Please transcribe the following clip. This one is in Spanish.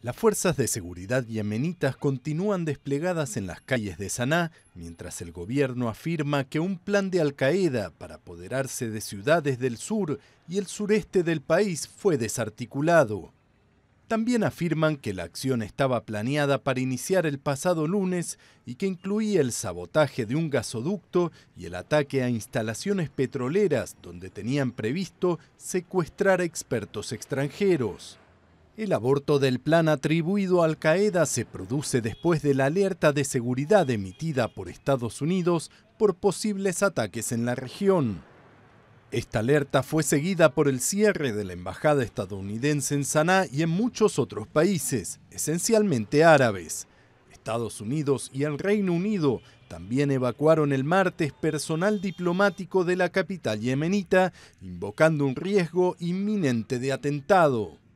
Las fuerzas de seguridad yemenitas continúan desplegadas en las calles de Saná, mientras el gobierno afirma que un plan de Al-Qaeda para apoderarse de ciudades del sur y el sureste del país fue desarticulado. También afirman que la acción estaba planeada para iniciar el pasado lunes y que incluía el sabotaje de un gasoducto y el ataque a instalaciones petroleras donde tenían previsto secuestrar a expertos extranjeros. El aborto del plan atribuido a Al Qaeda se produce después de la alerta de seguridad emitida por Estados Unidos por posibles ataques en la región. Esta alerta fue seguida por el cierre de la embajada estadounidense en Sanaa y en muchos otros países, esencialmente árabes. Estados Unidos y el Reino Unido también evacuaron el martes personal diplomático de la capital yemenita, invocando un riesgo inminente de atentado.